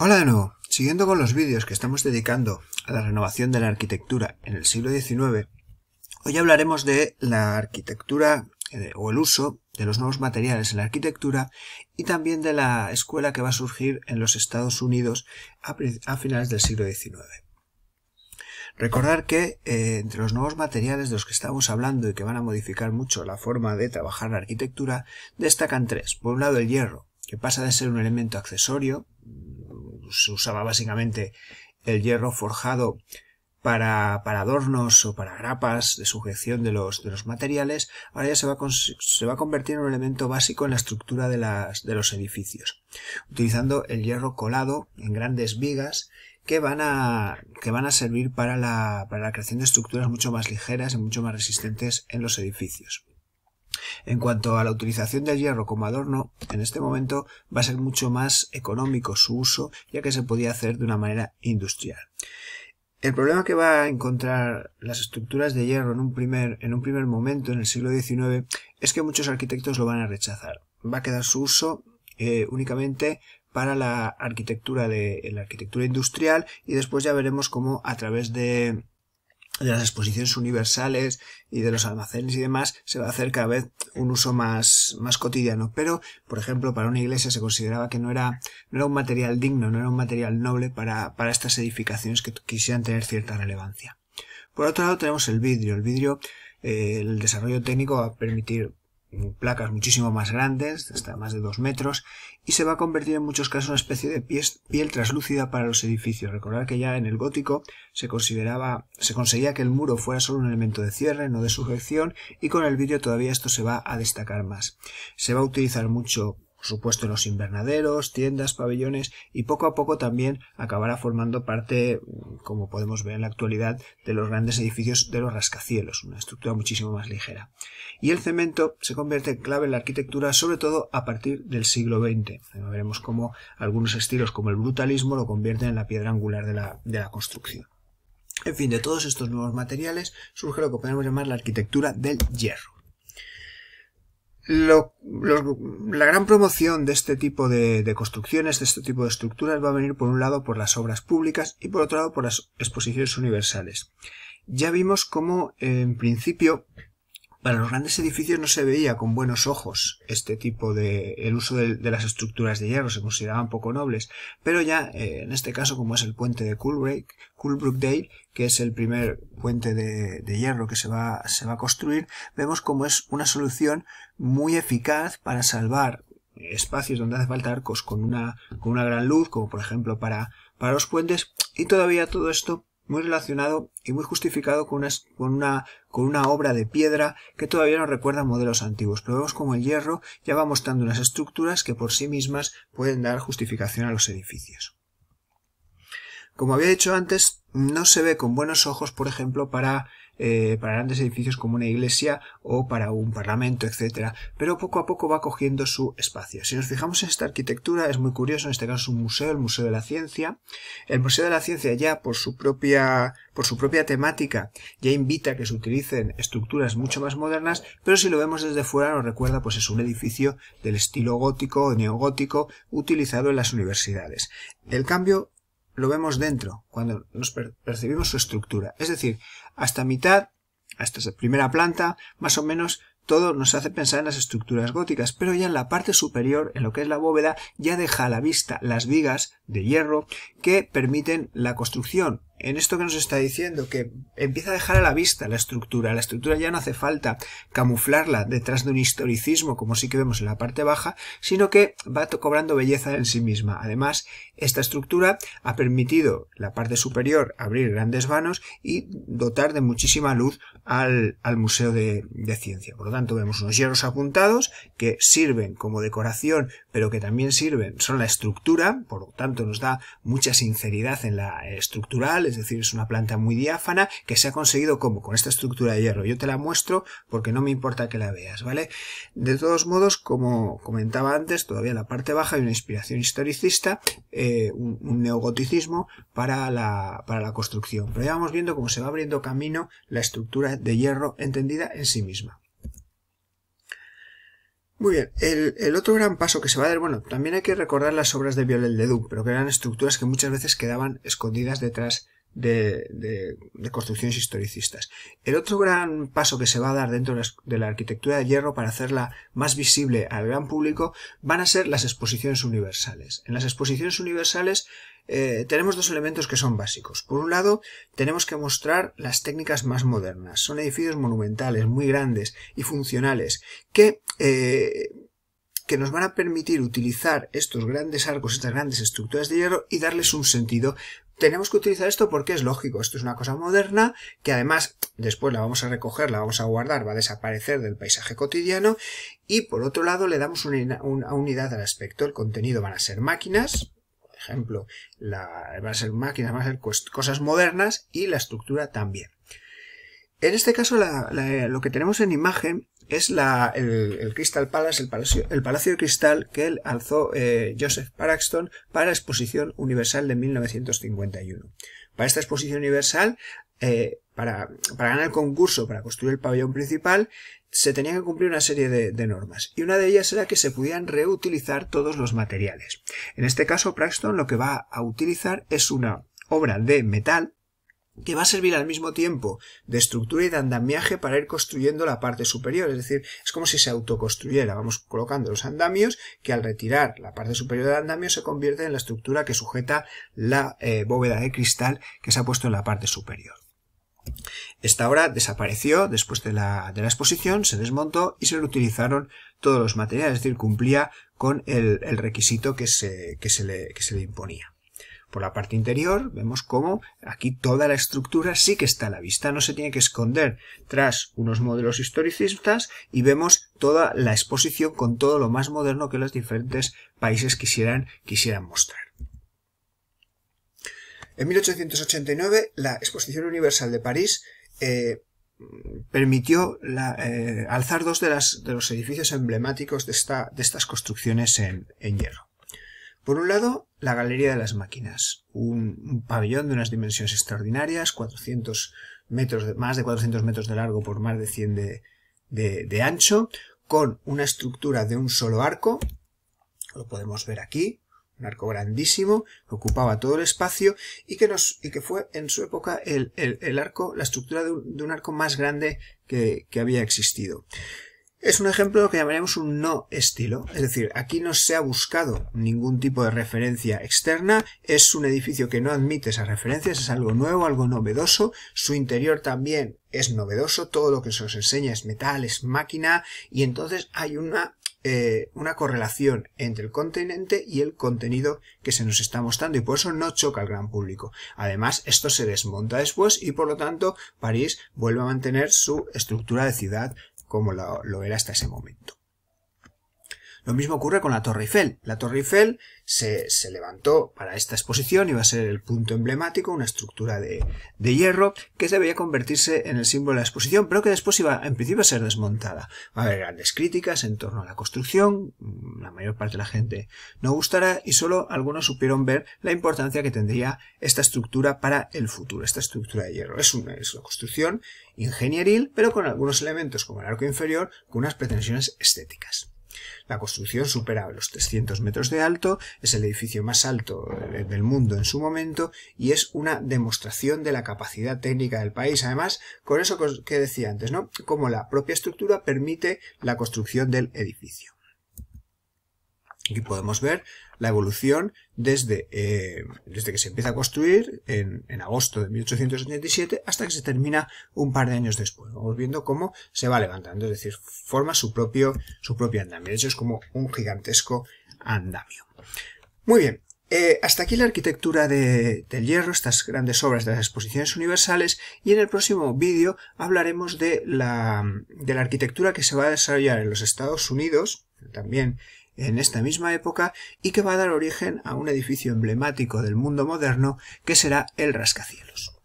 Hola de nuevo. Siguiendo con los vídeos que estamos dedicando a la renovación de la arquitectura en el siglo XIX, hoy hablaremos de la arquitectura eh, o el uso de los nuevos materiales en la arquitectura y también de la escuela que va a surgir en los Estados Unidos a, finales del siglo XIX. Recordar que eh, entre los nuevos materiales de los que estamos hablando y que van a modificar mucho la forma de trabajar la arquitectura, destacan tres. Por un lado el hierro, que pasa de ser un elemento accesorio, se usaba básicamente el hierro forjado para, adornos o para grapas de sujeción de los, materiales, ahora ya se va, a, convertir en un elemento básico en la estructura de, los edificios, utilizando el hierro colado en grandes vigas que van a, que van a servir para la creación de estructuras mucho más ligeras y mucho más resistentes en los edificios. En cuanto a la utilización del hierro como adorno, en este momento va a ser mucho más económico su uso, ya que se podía hacer de una manera industrial. El problema que va a encontrar las estructuras de hierro en un primer, en un primer momento, en el siglo XIX, es que muchos arquitectos lo van a rechazar. Va a quedar su uso eh, únicamente para la arquitectura de la arquitectura industrial y después ya veremos cómo a través de de las exposiciones universales y de los almacenes y demás, se va a hacer cada vez un uso más, más cotidiano. Pero, por ejemplo, para una iglesia se consideraba que no era, no era un material digno, no era un material noble para, para estas edificaciones que quisieran tener cierta relevancia. Por otro lado tenemos el vidrio. El vidrio, eh, el desarrollo técnico va a permitir placas muchísimo más grandes, hasta más de dos metros, y se va a convertir en muchos casos en una especie de piel traslúcida para los edificios. Recordar que ya en el gótico se consideraba, se conseguía que el muro fuera solo un elemento de cierre, no de sujeción, y con el vídeo todavía esto se va a destacar más. Se va a utilizar mucho por supuesto los invernaderos, tiendas, pabellones y poco a poco también acabará formando parte, mm, como podemos ver en la actualidad, de los grandes edificios de los rascacielos, una estructura muchísimo más ligera. Y el cemento se convierte en clave en la arquitectura, sobre todo a partir del siglo XX. Veremos cómo algunos estilos como el brutalismo lo convierten en la piedra angular de la construcción. En fin, de todos estos nuevos materiales surge lo que podemos llamar la arquitectura del hierro la gran promoción de este tipo de, construcciones, de este tipo de estructuras, va a venir por un lado por las obras públicas y por otro lado por las exposiciones universales. Ya vimos cómo, en principio, para los grandes edificios no se veía con buenos ojos este tipo de el uso de, las estructuras de hierro, se consideraban poco nobles, pero ya eh, en este caso como es el puente de Coolbrookdale, que es el primer puente de, de, hierro que se va, se va a construir, vemos como es una solución muy eficaz para salvar espacios donde hace falta arcos con una, con una gran luz, como por ejemplo para, para los puentes, y todavía todo esto muy relacionado y muy justificado con una, obra de piedra que todavía nos recuerda modelos antiguos, pero vemos como el hierro ya va mostrando unas estructuras que por sí mismas pueden dar justificación a los edificios. Como había dicho antes, no se ve con buenos ojos, por ejemplo, para eh, para grandes edificios como una iglesia o para un parlamento, etc. Pero poco a poco va cogiendo su espacio. Si nos fijamos en esta arquitectura, es muy curioso, en este caso es un museo, el Museo de la Ciencia. El Museo de la Ciencia ya por su propia, por su propia temática, ya invita a que se utilicen estructuras mucho más modernas, pero si lo vemos desde fuera nos recuerda pues es un edificio del estilo gótico o neogótico utilizado en las universidades. El cambio lo vemos dentro, cuando nos percibimos su estructura. Es decir, hasta mitad, hasta la primera planta, más o menos todo nos hace pensar en las estructuras góticas, pero ya en la parte superior, en lo que es la bóveda, ya deja a la vista las vigas de hierro que permiten la construcción en esto que nos está diciendo, que empieza a dejar a la vista la estructura. La estructura ya no hace falta camuflarla detrás de un historicismo, como sí que vemos en la parte baja, sino que va cobrando belleza en sí misma. Además, esta estructura ha permitido la parte superior abrir grandes vanos y dotar de muchísima luz al, Museo de, de Ciencia. Por lo tanto, vemos unos hierros apuntados que sirven como decoración, pero que también sirven, son la estructura, por lo tanto nos da mucha sinceridad en la estructural, es decir, es una planta muy diáfana que se ha conseguido como con esta estructura de hierro. Yo te la muestro porque no me importa que la veas, ¿vale? De todos modos, como comentaba antes, todavía en la parte baja hay una inspiración historicista, eh, un, neogoticismo para la, para la construcción. Pero ya vamos viendo cómo se va abriendo camino la estructura de hierro entendida en sí misma. Muy bien, el, el, otro gran paso que se va a dar, bueno, también hay que recordar las obras de Viollet-le-Duc, pero que eran estructuras que muchas veces quedaban escondidas detrás de, construcciones historicistas. El otro gran paso que se va a dar dentro de la arquitectura de hierro para hacerla más visible al gran público van a ser las exposiciones universales. En las exposiciones universales eh, tenemos dos elementos que son básicos. Por un lado, tenemos que mostrar las técnicas más modernas. Son edificios monumentales, muy grandes y funcionales, que eh, que nos van a permitir utilizar estos grandes arcos, estas grandes estructuras de hierro y darles un sentido tenemos que utilizar esto porque es lógico, esto es una cosa moderna que además después la vamos a recoger, la vamos a guardar, va a desaparecer del paisaje cotidiano y por otro lado le damos una, unidad al aspecto, el contenido van a ser máquinas, por ejemplo, van a ser máquinas, van a ser cosas modernas y la estructura también. En este caso lo que tenemos en imagen es la, el, el, Crystal Palace, el palacio, el palacio de cristal que él alzó eh, Joseph praxton para la Exposición Universal de 1951. Para esta Exposición Universal, eh, para, para, ganar el concurso, para construir el pabellón principal, se tenía que cumplir una serie de, de, normas. Y una de ellas era que se pudieran reutilizar todos los materiales. En este caso, praxton lo que va a utilizar es una obra de metal que va a servir al mismo tiempo de estructura y de andamiaje para ir construyendo la parte superior. Es decir, es como si se autoconstruyera. Vamos colocando los andamios que al retirar la parte superior del andamio se convierte en la estructura que sujeta la eh, bóveda de cristal que se ha puesto en la parte superior. Esta obra desapareció después de la, exposición, se desmontó y se utilizaron todos los materiales, es decir, cumplía con el, requisito que se le imponía. Por la parte interior vemos cómo aquí toda la estructura sí que está a la vista, no se tiene que esconder tras unos modelos historicistas y vemos toda la exposición con todo lo más moderno que los diferentes países quisieran, quisieran mostrar. En 1889 la Exposición Universal de París eh, permitió eh, alzar dos de, los edificios emblemáticos de, estas construcciones en hierro. Por un lado, la Galería de las Máquinas, un, pabellón de unas dimensiones extraordinarias, 400 metros más de 400 metros de largo por más de 100 de, ancho, con una estructura de un solo arco, lo podemos ver aquí, un arco grandísimo que ocupaba todo el espacio y que, fue en su época el, arco, la estructura de un, arco más grande que había existido. Es un ejemplo de lo que llamaremos un no estilo, es decir, aquí no se ha buscado ningún tipo de referencia externa, es un edificio que no admite esas referencias, es algo nuevo, algo novedoso, su interior también es novedoso, todo lo que se os enseña es metal, es máquina, y entonces hay una eh, una correlación entre el continente y el contenido que se nos está mostrando y por eso no choca al gran público. Además, esto se desmonta después y por lo tanto París vuelve a mantener su estructura de ciudad como lo, lo era hasta ese momento. Lo mismo ocurre con la Torre Eiffel. La Torre Eiffel se, levantó para esta exposición, iba a ser el punto emblemático, una estructura de, hierro que debería convertirse en el símbolo de la exposición, pero que después iba, en principio, a ser desmontada. Va a haber grandes críticas en torno a la construcción, mm, la mayor parte de la gente no gustará y solo algunos supieron ver la importancia que tendría esta estructura para el futuro, esta estructura de hierro. Es una, es una construcción ingenieril, pero con algunos elementos como el arco inferior, con unas pretensiones estéticas. La construcción supera los 300 metros de alto, es el edificio más alto eh, del mundo en su momento y es una demostración de la capacidad técnica del país. Además, con eso que decía antes, ¿no? Como la propia estructura permite la construcción del edificio. Aquí podemos ver la evolución desde, eh, desde que se empieza a construir en, agosto de 1887 hasta que se termina un par de años después. Vamos viendo cómo se va levantando, es decir, forma su propio, su propio andamio. De hecho, es como un gigantesco andamio. Muy bien, eh, hasta aquí la arquitectura de, del hierro, estas grandes obras de las exposiciones universales, y en el próximo vídeo hablaremos de la, de la arquitectura que se va a desarrollar en los Estados Unidos, también en esta misma época y que va a dar origen a un edificio emblemático del mundo moderno que será el rascacielos.